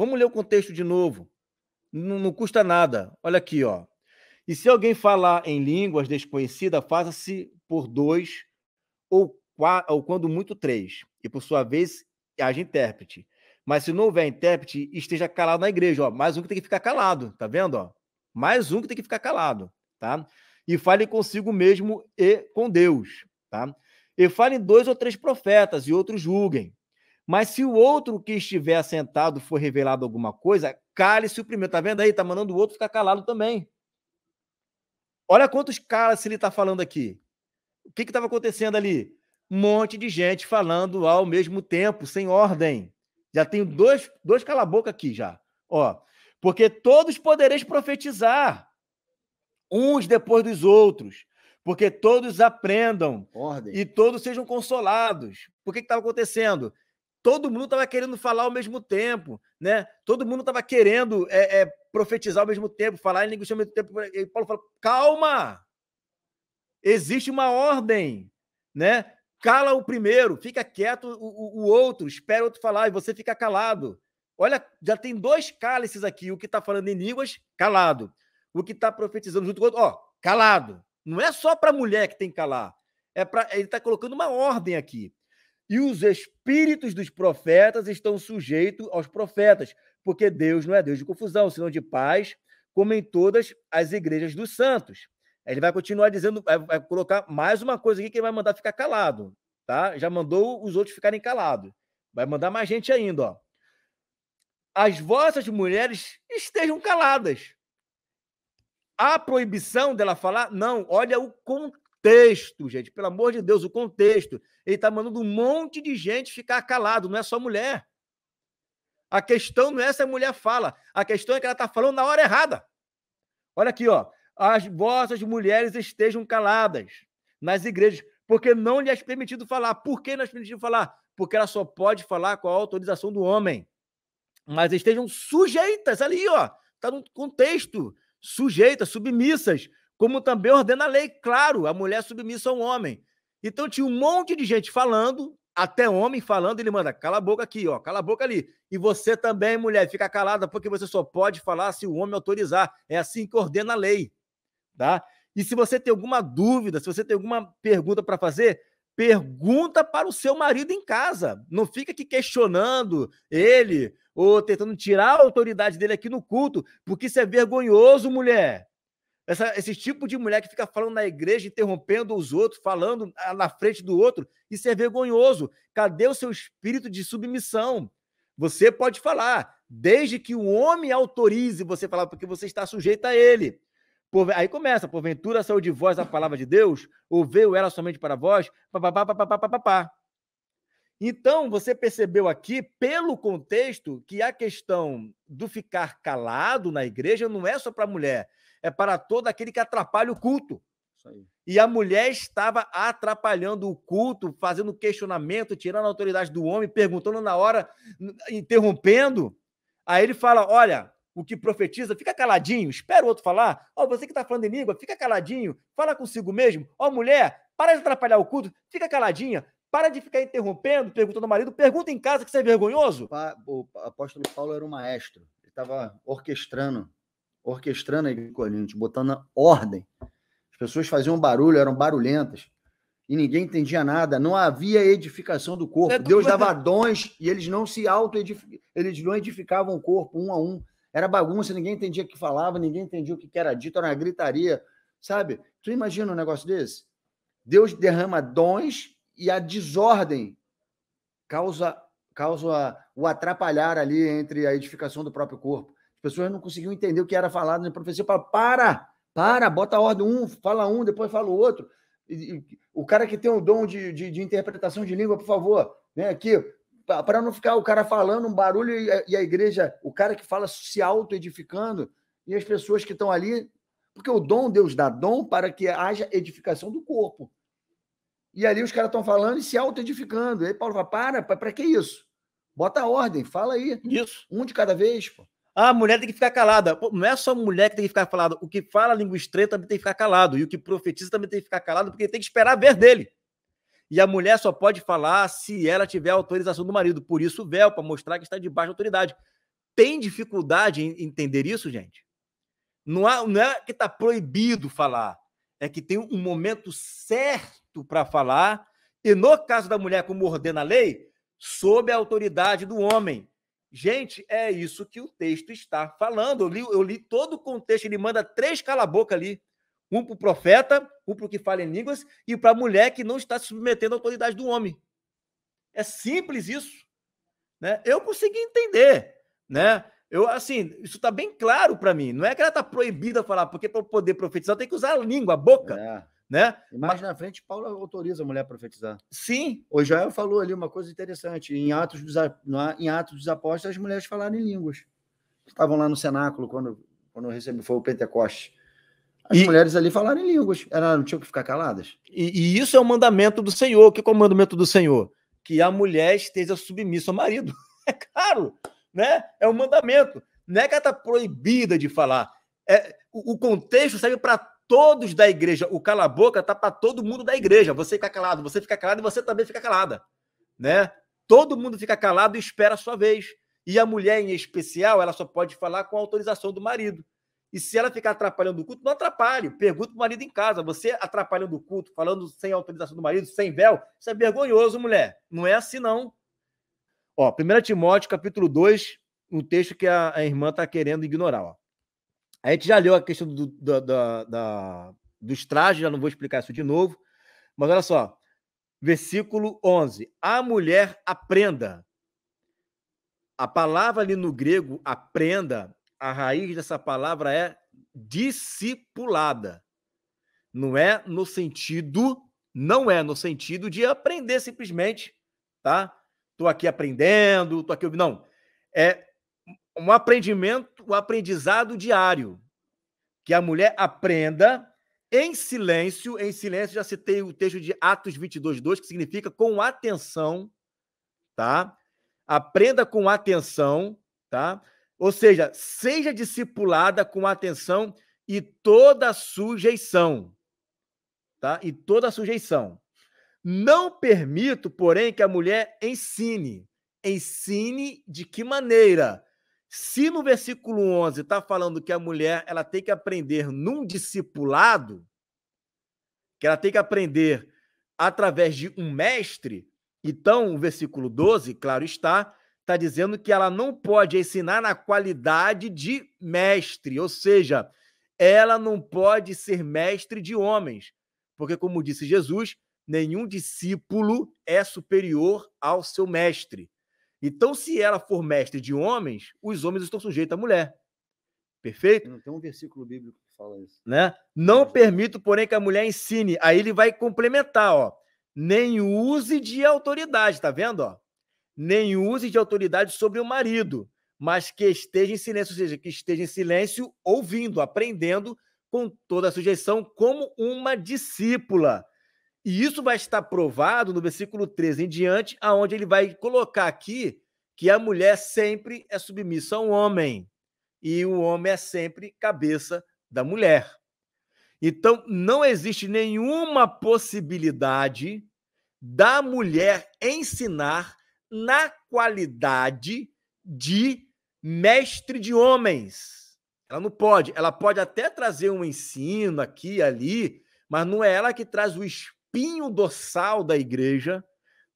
Vamos ler o contexto de novo. Não, não custa nada. Olha aqui, ó. E se alguém falar em línguas desconhecidas, faça-se por dois ou, quatro, ou quando muito três. E por sua vez, haja intérprete. Mas se não houver intérprete, esteja calado na igreja. Ó, mais um que tem que ficar calado, tá vendo? Ó? Mais um que tem que ficar calado, tá? E fale consigo mesmo e com Deus, tá? E em dois ou três profetas e outros julguem. Mas se o outro que estiver sentado for revelado alguma coisa, cale-se o primeiro. Tá vendo aí? Tá mandando o outro ficar calado também. Olha quantos caras ele está falando aqui. O que estava acontecendo ali? Um monte de gente falando ao mesmo tempo, sem ordem. Já tenho dois, dois cala-boca aqui já. Ó, porque todos podereis profetizar, uns depois dos outros, porque todos aprendam ordem. e todos sejam consolados. Por que estava acontecendo? todo mundo estava querendo falar ao mesmo tempo, né? Todo mundo estava querendo é, é, profetizar ao mesmo tempo, falar em línguas ao mesmo tempo. E Paulo fala: calma, existe uma ordem, né? Cala o primeiro, fica quieto o, o, o outro, espera o outro falar e você fica calado. Olha, já tem dois cálices aqui, o que está falando em línguas, calado. O que está profetizando junto com o outro, ó, calado. Não é só para mulher que tem que calar. É pra, ele está colocando uma ordem aqui. E os espíritos dos profetas estão sujeitos aos profetas, porque Deus não é Deus de confusão, senão de paz, como em todas as igrejas dos santos. Ele vai continuar dizendo, vai colocar mais uma coisa aqui que ele vai mandar ficar calado, tá? Já mandou os outros ficarem calados. Vai mandar mais gente ainda, ó. As vossas mulheres estejam caladas. A proibição dela falar? Não. Olha o, con contexto, gente. Pelo amor de Deus, o contexto. Ele está mandando um monte de gente ficar calado, não é só mulher. A questão não é se a mulher fala, a questão é que ela está falando na hora errada. Olha aqui, ó. As vossas mulheres estejam caladas nas igrejas, porque não lhes é permitido falar. Por que não é permitido falar? Porque ela só pode falar com a autorização do homem. Mas estejam sujeitas ali, ó. Está no contexto. Sujeitas, submissas como também ordena a lei, claro, a mulher submissa ao homem. Então tinha um monte de gente falando, até homem falando, ele manda, cala a boca aqui, ó, cala a boca ali. E você também, mulher, fica calada, porque você só pode falar se o homem autorizar. É assim que ordena a lei, tá? E se você tem alguma dúvida, se você tem alguma pergunta para fazer, pergunta para o seu marido em casa. Não fica aqui questionando ele ou tentando tirar a autoridade dele aqui no culto, porque isso é vergonhoso, mulher. Essa, esse tipo de mulher que fica falando na igreja, interrompendo os outros, falando ah, na frente do outro, isso é vergonhoso. Cadê o seu espírito de submissão? Você pode falar, desde que o homem autorize você falar, porque você está sujeito a ele. Por, aí começa, porventura saiu de vós a palavra de Deus, ou veio ela somente para vós, papapá, papapá, papapá. Então, você percebeu aqui, pelo contexto, que a questão do ficar calado na igreja não é só para a mulher, é para todo aquele que atrapalha o culto. E a mulher estava atrapalhando o culto, fazendo questionamento, tirando a autoridade do homem, perguntando na hora, interrompendo. Aí ele fala: Olha, o que profetiza, fica caladinho, espera o outro falar. Ó, oh, você que está falando em língua, fica caladinho, fala consigo mesmo. Ó, oh, mulher, para de atrapalhar o culto, fica caladinha. Para de ficar interrompendo, perguntando ao marido, pergunta em casa que você é vergonhoso. O apóstolo Paulo era um maestro, ele estava orquestrando orquestrando a igreja de botando ordem. As pessoas faziam barulho, eram barulhentas. E ninguém entendia nada, não havia edificação do corpo. Deus dava dons e eles não se auto-edificavam, eles não edificavam o corpo um a um. Era bagunça, ninguém entendia o que falava, ninguém entendia o que era dito, era uma gritaria, sabe? Tu imagina um negócio desse? Deus derrama dons e a desordem causa, causa o atrapalhar ali entre a edificação do próprio corpo. As pessoas não conseguiam entender o que era falado. Né? O professor fala: para, para, bota a ordem um, fala um, depois fala o outro. E, e, o cara que tem o dom de, de, de interpretação de língua, por favor, né aqui, para não ficar o cara falando um barulho e a, e a igreja, o cara que fala se auto-edificando e as pessoas que estão ali, porque o dom, Deus dá dom para que haja edificação do corpo. E ali os caras estão falando e se auto-edificando. Aí Paulo fala: para, para que isso? Bota a ordem, fala aí. Isso. Um de cada vez, pô. Ah, a mulher tem que ficar calada. Pô, não é só a mulher que tem que ficar calada. O que fala a língua estreita também tem que ficar calado. E o que profetiza também tem que ficar calado, porque tem que esperar ver dele. E a mulher só pode falar se ela tiver autorização do marido. Por isso, o véu, para mostrar que está debaixo da autoridade. Tem dificuldade em entender isso, gente? Não, há, não é que está proibido falar. É que tem um momento certo para falar. E no caso da mulher, como ordena a lei, sob a autoridade do homem. Gente, é isso que o texto está falando. Eu li, eu li todo o contexto, ele manda três cala-boca ali. Um para o profeta, um para o que fala em línguas e para a mulher que não está se submetendo à autoridade do homem. É simples isso. Né? Eu consegui entender. Né? Eu, assim, isso está bem claro para mim. Não é que ela está proibida a falar, porque para poder profetizar tem que usar a língua, a boca. É né? E mais Mas... na frente, Paulo autoriza a mulher a profetizar. Sim. O Joel falou ali uma coisa interessante. Em Atos dos, é? em Atos dos Apóstolos, as mulheres falaram em línguas. Estavam lá no cenáculo quando, quando recebi, foi o Pentecoste. As e... mulheres ali falaram em línguas. Elas não tinham que ficar caladas. E, e isso é o um mandamento do Senhor. Que é o mandamento do Senhor? Que a mulher esteja submissa ao marido. É claro, né? É um mandamento. Não é que ela está proibida de falar. É, o, o contexto serve para todos da igreja. O cala boca tá para todo mundo da igreja. Você fica calado, você fica calado e você também fica calada, né? Todo mundo fica calado e espera a sua vez. E a mulher em especial, ela só pode falar com a autorização do marido. E se ela ficar atrapalhando o culto, não atrapalhe. Pergunta o marido em casa. Você atrapalhando o culto, falando sem autorização do marido, sem véu, isso é vergonhoso, mulher. Não é assim, não. Ó, 1 Timóteo, capítulo 2, um texto que a, a irmã está querendo ignorar. Ó. A gente já leu a questão do, do, do do dos trajes, já não vou explicar isso de novo. Mas olha só, versículo 11. A mulher aprenda. A palavra ali no grego, aprenda, a raiz dessa palavra é discipulada. Não é no sentido, não é no sentido de aprender simplesmente, tá? Tô aqui aprendendo, tô aqui, não. É um aprendimento o aprendizado diário. Que a mulher aprenda em silêncio, em silêncio, já citei o texto de Atos 22, 2, que significa com atenção, tá? Aprenda com atenção, tá? Ou seja, seja discipulada com atenção e toda sujeição, tá? E toda sujeição. Não permito, porém, que a mulher ensine. Ensine de que maneira? Se no versículo 11 está falando que a mulher ela tem que aprender num discipulado, que ela tem que aprender através de um mestre, então o versículo 12, claro está, está dizendo que ela não pode ensinar na qualidade de mestre, ou seja, ela não pode ser mestre de homens, porque, como disse Jesus, nenhum discípulo é superior ao seu mestre. Então, se ela for mestre de homens, os homens estão sujeitos à mulher. Perfeito? Não tem um versículo bíblico que fala isso. Né? Não é permito, porém, que a mulher ensine. Aí ele vai complementar, ó. Nem use de autoridade, tá vendo? Ó? Nem use de autoridade sobre o marido, mas que esteja em silêncio, ou seja, que esteja em silêncio, ouvindo, aprendendo com toda a sujeição, como uma discípula. E isso vai estar provado no versículo 13 em diante, aonde ele vai colocar aqui que a mulher sempre é submissa ao homem e o homem é sempre cabeça da mulher. Então, não existe nenhuma possibilidade da mulher ensinar na qualidade de mestre de homens. Ela não pode. Ela pode até trazer um ensino aqui e ali, mas não é ela que traz o espírito espinho dorsal da igreja,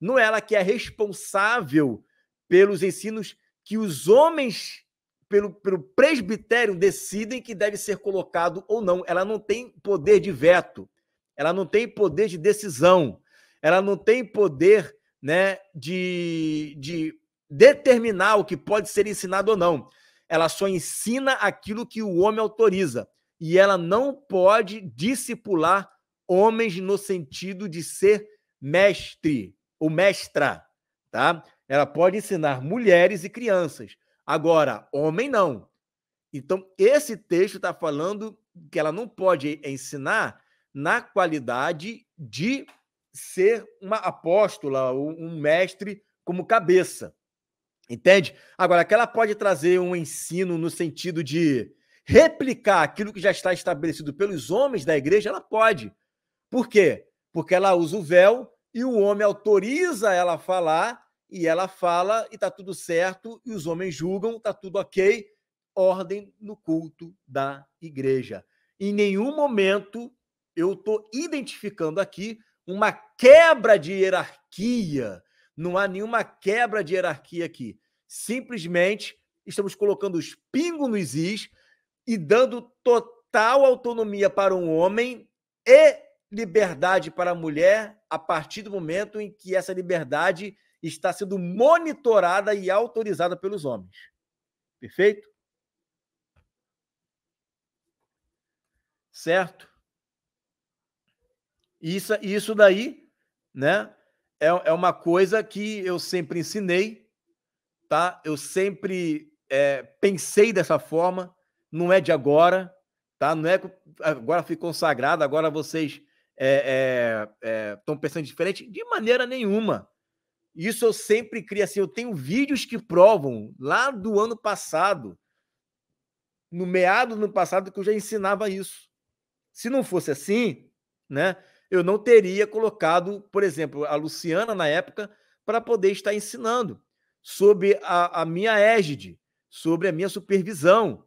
não é ela que é responsável pelos ensinos que os homens, pelo, pelo presbitério, decidem que deve ser colocado ou não. Ela não tem poder de veto, ela não tem poder de decisão, ela não tem poder né, de, de determinar o que pode ser ensinado ou não. Ela só ensina aquilo que o homem autoriza. E ela não pode discipular homens no sentido de ser mestre ou mestra, tá? Ela pode ensinar mulheres e crianças. Agora, homem não. Então, esse texto está falando que ela não pode ensinar na qualidade de ser uma apóstola ou um mestre como cabeça. Entende? Agora, que ela pode trazer um ensino no sentido de replicar aquilo que já está estabelecido pelos homens da igreja, ela pode. Por quê? Porque ela usa o véu e o homem autoriza ela a falar, e ela fala, e está tudo certo, e os homens julgam, está tudo ok. Ordem no culto da igreja. Em nenhum momento eu estou identificando aqui uma quebra de hierarquia. Não há nenhuma quebra de hierarquia aqui. Simplesmente estamos colocando os pingos nos is e dando total autonomia para um homem e liberdade para a mulher a partir do momento em que essa liberdade está sendo monitorada e autorizada pelos homens. Perfeito? Certo? Isso, isso daí, né? É, é uma coisa que eu sempre ensinei, tá? Eu sempre é, pensei dessa forma, não é de agora, tá? Não é agora fui consagrado, agora vocês estão é, é, é pensando diferente? De maneira nenhuma. Isso eu sempre crio assim. Eu tenho vídeos que provam lá do ano passado, no meado do ano passado, que eu já ensinava isso. Se não fosse assim, né, eu não teria colocado, por exemplo, a Luciana na época para poder estar ensinando sobre a, a, minha égide, sobre a minha supervisão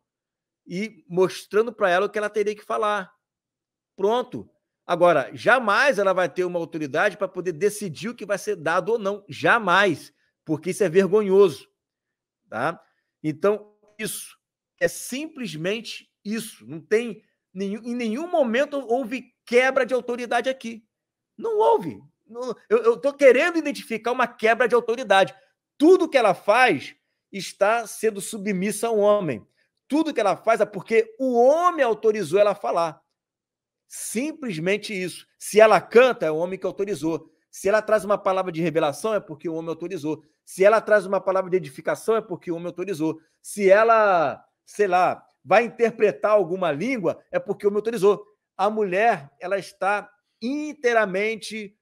e mostrando para ela o que ela teria que falar. Pronto. Agora, jamais ela vai ter uma autoridade para poder decidir o que vai ser dado ou não. Jamais. Porque isso é vergonhoso. Tá? Então, isso. É simplesmente isso. Não tem. Nenhum, em nenhum momento houve quebra de autoridade aqui. Não houve. eu estou querendo identificar uma quebra de autoridade. Tudo que ela faz está sendo submissa ao homem. Tudo que ela faz é porque o homem autorizou ela a falar. Simplesmente isso. Se ela canta, é o homem que autorizou. Se ela traz uma palavra de revelação, é porque o homem autorizou. Se ela traz uma palavra de edificação, é porque o homem autorizou. Se ela, sei lá, vai interpretar alguma língua, é porque o homem autorizou. A mulher, ela está inteiramente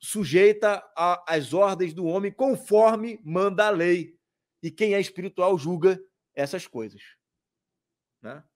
sujeita às ordens do homem, conforme manda a lei. E quem é espiritual julga essas coisas. Né?